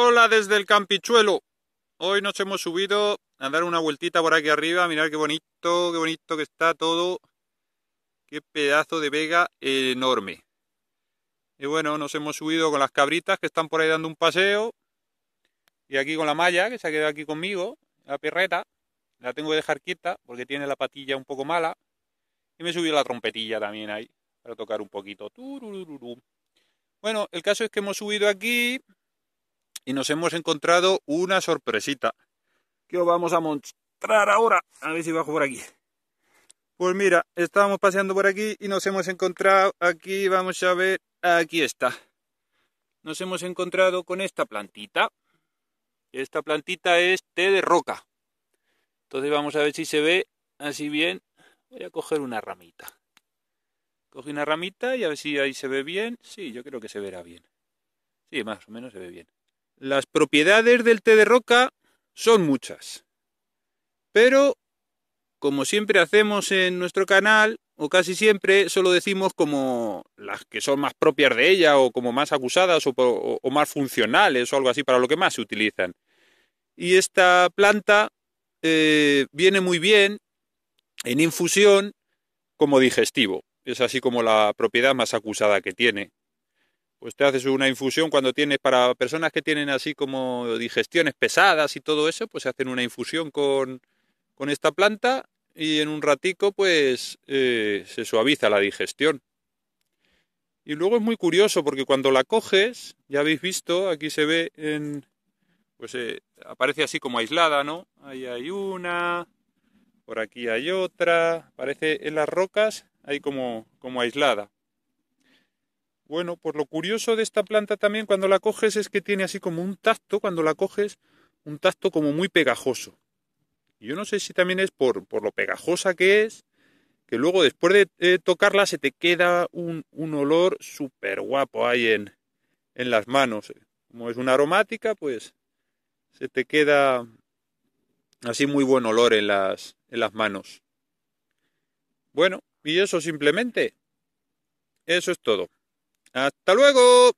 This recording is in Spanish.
Hola desde el campichuelo. Hoy nos hemos subido a dar una vueltita por aquí arriba. mirar qué bonito, qué bonito que está todo. Qué pedazo de vega enorme. Y bueno, nos hemos subido con las cabritas que están por ahí dando un paseo. Y aquí con la malla, que se ha quedado aquí conmigo, la perreta. La tengo que dejar quieta porque tiene la patilla un poco mala. Y me he subido la trompetilla también ahí, para tocar un poquito. Bueno, el caso es que hemos subido aquí, y nos hemos encontrado una sorpresita. Que os vamos a mostrar ahora. A ver si bajo por aquí. Pues mira, estábamos paseando por aquí y nos hemos encontrado aquí, vamos a ver, aquí está. Nos hemos encontrado con esta plantita. Esta plantita es té de roca. Entonces vamos a ver si se ve así bien. Voy a coger una ramita. Cogí una ramita y a ver si ahí se ve bien. Sí, yo creo que se verá bien. Sí, más o menos se ve bien. Las propiedades del té de roca son muchas. Pero, como siempre hacemos en nuestro canal, o casi siempre, solo decimos como las que son más propias de ella, o como más acusadas, o, más funcionales, o algo así, para lo que más se utilizan. Y esta planta eh, viene muy bien en infusión como digestivo. Es así como la propiedad más acusada que tiene pues te haces una infusión cuando tienes, para personas que tienen así como digestiones pesadas y todo eso, pues se hacen una infusión con, esta planta y en un ratico pues eh, se suaviza la digestión. Y luego es muy curioso porque cuando la coges, ya habéis visto, aquí se ve en... pues eh, aparece así como aislada, ¿no? Ahí hay una, por aquí hay otra, aparece en las rocas ahí como, como aislada. Bueno, por pues lo curioso de esta planta también cuando la coges es que tiene así como un tacto, cuando la coges, un tacto como muy pegajoso. yo no sé si también es por, por lo pegajosa que es, que luego después de eh, tocarla se te queda un, olor súper guapo ahí en, en las manos. Como es una aromática, pues se te queda así muy buen olor en las, en las manos. Bueno, y eso simplemente. Eso es todo. Hasta luego.